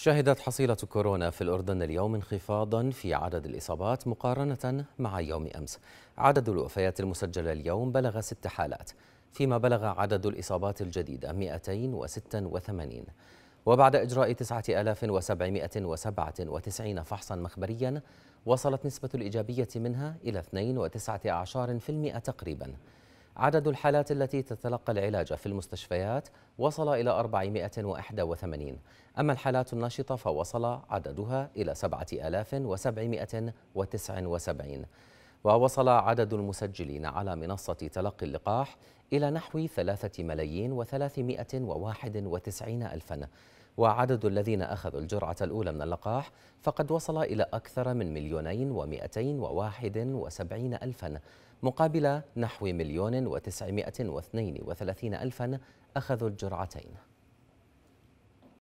شهدت حصيلة كورونا في الأردن اليوم انخفاضا في عدد الإصابات مقارنة مع يوم أمس عدد الوفيات المسجلة اليوم بلغ ست حالات فيما بلغ عدد الإصابات الجديدة 286 وبعد إجراء 9797 فحصا مخبريا وصلت نسبة الإيجابية منها إلى 92% تقريبا عدد الحالات التي تتلقى العلاج في المستشفيات وصل إلى 481 أما الحالات الناشطة فوصل عددها إلى 7779 ووصل عدد المسجلين على منصة تلقي اللقاح إلى نحو 3 ملايين و391 ألفاً وعدد الذين أخذوا الجرعة الأولى من اللقاح فقد وصل إلى أكثر من مليونين ومئتين وواحد وسبعين ألفا مقابل نحو مليون وتسعمائة واثنين وثلاثين ألفا أخذوا الجرعتين